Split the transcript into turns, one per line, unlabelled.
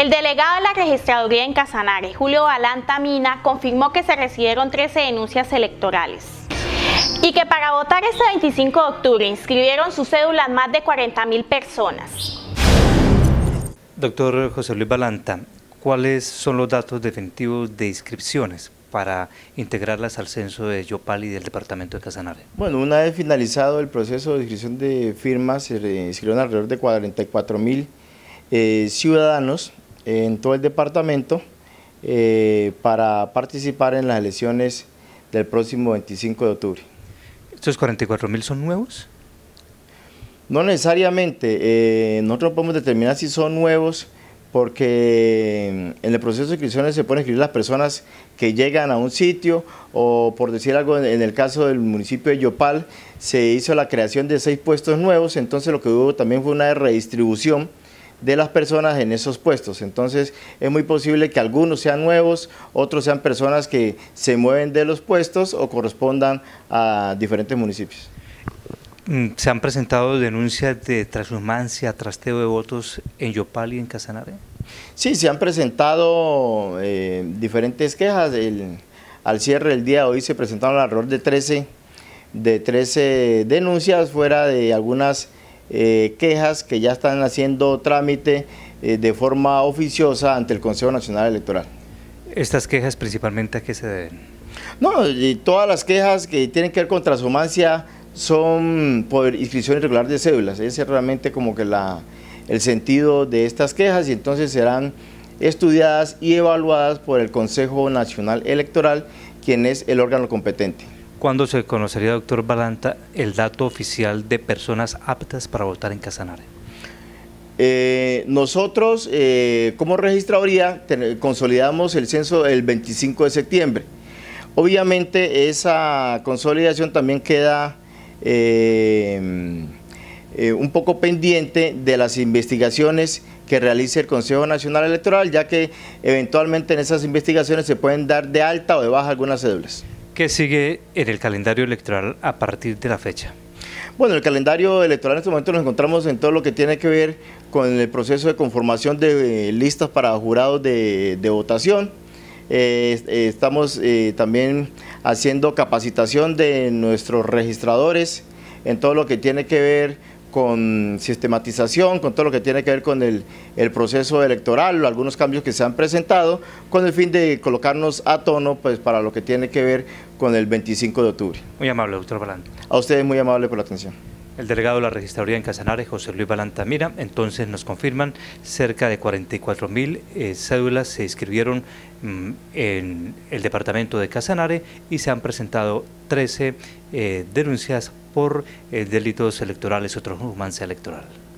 El delegado de la registraduría en Casanare, Julio Balanta Mina, confirmó que se recibieron 13 denuncias electorales. Y que para votar este 25 de octubre inscribieron sus cédulas más de 40 mil personas. Doctor José Luis Balanta, ¿cuáles son los datos definitivos de inscripciones para integrarlas al censo de Yopal y del departamento de Casanare?
Bueno, una vez finalizado el proceso de inscripción de firmas, se inscribieron alrededor de 44 mil eh, ciudadanos en todo el departamento eh, para participar en las elecciones del próximo 25 de octubre. ¿Estos 44 mil son nuevos? No necesariamente. Eh, nosotros podemos determinar si son nuevos porque mm, en el proceso de inscripciones se pueden inscribir las personas que llegan a un sitio o por decir algo, en el caso del municipio de Yopal se hizo la creación de seis puestos nuevos, entonces lo que hubo también fue una redistribución de las personas en esos puestos. Entonces es muy posible que algunos sean nuevos, otros sean personas que se mueven de los puestos o correspondan a diferentes municipios.
Mm, ¿Se han presentado denuncias de traslumancia, trasteo de votos en Yopal y en Casanare?
Sí, se han presentado eh, diferentes quejas. al cierre del día de hoy se presentaron alrededor de 13, de 13 denuncias fuera de algunas eh, quejas que ya están haciendo trámite eh, de forma oficiosa ante el Consejo Nacional Electoral.
¿Estas quejas principalmente a qué se deben?
No, y todas las quejas que tienen que ver con transhumancia son por inscripción irregular de cédulas. Ese es realmente como que la, el sentido de estas quejas y entonces serán estudiadas y evaluadas por el Consejo Nacional Electoral, quien es el órgano competente.
¿Cuándo se conocería, doctor Balanta, el dato oficial de personas aptas para votar en Casanare?
Eh, nosotros, eh, como registraduría, consolidamos el censo el 25 de septiembre. Obviamente, esa consolidación también queda em, eh, un poco pendiente de las investigaciones que realice el Consejo Nacional Electoral, ya que eventualmente en esas investigaciones se pueden dar de alta o de baja algunas cédulas.
¿Qué sigue en el calendario electoral a partir de la fecha?
Bueno, el calendario electoral en este momento nos encontramos en todo lo que tiene que ver con el proceso de conformación de eh, listas para jurados de, votación. Eh, eh, estamos también haciendo capacitación de nuestros registradores en todo lo que tiene que ver con sistematización, con todo lo que tiene que ver con el, el, proceso electoral, algunos cambios que se han presentado, con el fin de colocarnos a tono pues, para lo que tiene que ver con el 25 de octubre.
Muy amable, doctor Balán.
A ustedes muy amable por la atención.
El delegado de la registraduría en Casanare, José Luis Balantamira, entonces nos confirman cerca de 44 mil eh, cédulas se inscribieron mm, en el departamento de Casanare y se han presentado 13 eh, denuncias por eh, delitos electorales o transhumancia electoral.